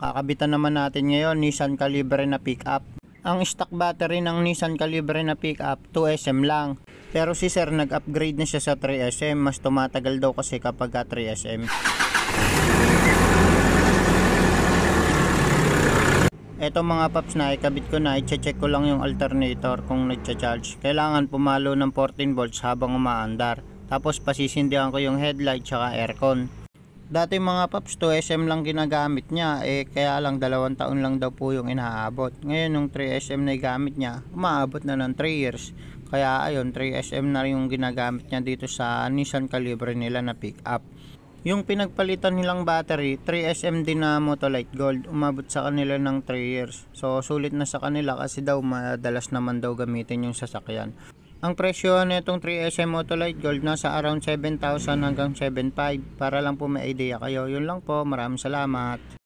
Kakabitan naman natin ngayon Nissan Calibre na pickup. Ang stock battery ng Nissan Calibre na pickup 2SM lang. Pero si sir nag-upgrade na siya sa 3SM. Mas tumatagal daw kasi kapag ka 3SM. Eto mga paps na ikabit ko na i-check ko lang yung alternator kung nagcha-charge. Kailangan pumalo ng 14 volts habang umaandar. Tapos pasisindihan ko yung headlight tsaka aircon dati mga paps 2SM lang ginagamit niya eh kaya lang dalawang taon lang daw po yung inaabot ngayon yung 3SM na gamit niya umaabot na ng 3 years kaya ayun 3SM na rin yung ginagamit niya dito sa Nissan Calibre nila na pickup yung pinagpalitan nilang battery, 3SM din na Motolite Gold, umabot sa kanila ng 3 years. So, sulit na sa kanila kasi daw madalas naman daw gamitin yung sasakyan. Ang presyo nitong 3SM Motolite Gold na sa around 7,000 hanggang 7,500 para lang po may idea kayo. Yun lang po. Maraming salamat.